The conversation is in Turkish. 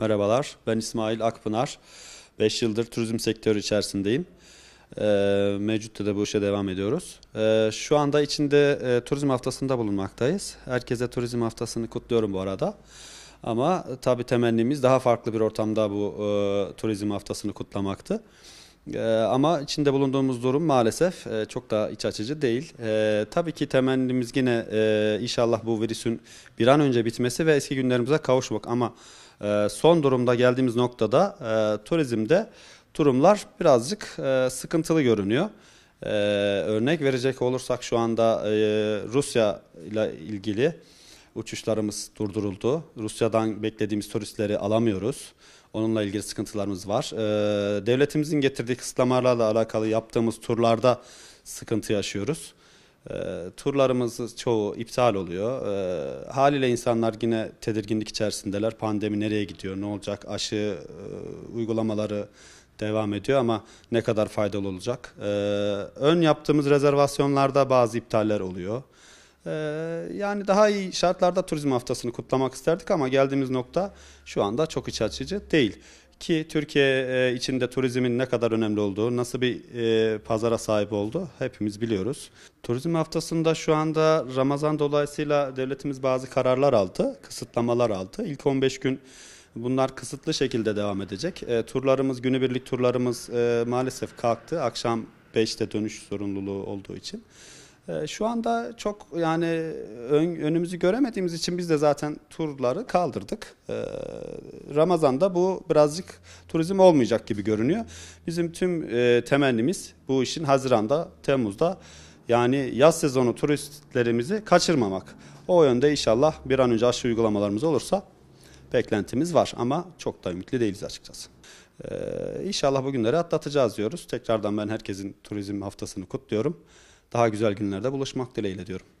Merhabalar, ben İsmail Akpınar. 5 yıldır turizm sektörü içerisindeyim. E, mevcutta da bu işe devam ediyoruz. Ee, şu anda içinde e, turizm haftasında bulunmaktayız. Herkese turizm haftasını kutluyorum bu arada. Ama tabii temennimiz daha farklı bir ortamda bu e, turizm haftasını kutlamaktı. Ee, ama içinde bulunduğumuz durum maalesef e, çok da iç açıcı değil. Ee, tabii ki temennimiz yine e, inşallah bu virüsün bir an önce bitmesi ve eski günlerimize kavuşmak. Ama e, son durumda geldiğimiz noktada turizmde durumlar birazcık sıkıntılı görünüyor. örnek verecek olursak şu anda Rusya ile ilgili uçuşlarımız durduruldu. Rusya'dan beklediğimiz turistleri alamıyoruz. Onunla ilgili sıkıntılarımız var. Ee, devletimizin getirdiği kısıtlamalarla alakalı yaptığımız turlarda sıkıntı yaşıyoruz. Ee, turlarımız çoğu iptal oluyor. Ee, haliyle insanlar yine tedirginlik içerisindeler. Pandemi nereye gidiyor, ne olacak, aşı e, uygulamaları devam ediyor ama ne kadar faydalı olacak. Ee, ön yaptığımız rezervasyonlarda bazı iptaller oluyor. Ee, yani daha iyi şartlarda turizm haftasını kutlamak isterdik ama geldiğimiz nokta şu anda çok iç açıcı değil. Ki Türkiye e, içinde turizmin ne kadar önemli olduğu, nasıl bir e, pazara sahip oldu hepimiz biliyoruz. Turizm haftasında şu anda Ramazan dolayısıyla devletimiz bazı kararlar aldı, kısıtlamalar aldı. İlk 15 gün bunlar kısıtlı şekilde devam edecek. E, turlarımız, günübirlik turlarımız e, maalesef kalktı. Akşam 5'te dönüş sorumluluğu olduğu için. Ee, şu anda çok yani ön, önümüzü göremediğimiz için biz de zaten turları kaldırdık. Ee, Ramazan'da bu birazcık turizm olmayacak gibi görünüyor. Bizim tüm e, temennimiz bu işin Haziran'da, Temmuz'da yani yaz sezonu turistlerimizi kaçırmamak. O yönde inşallah bir an önce aşı uygulamalarımız olursa beklentimiz var ama çok da ümitli değiliz açıkçası. Ee, inşallah bugünleri atlatacağız diyoruz. Tekrardan ben herkesin turizm haftasını kutluyorum. Daha güzel günlerde buluşmak dileğiyle diyorum.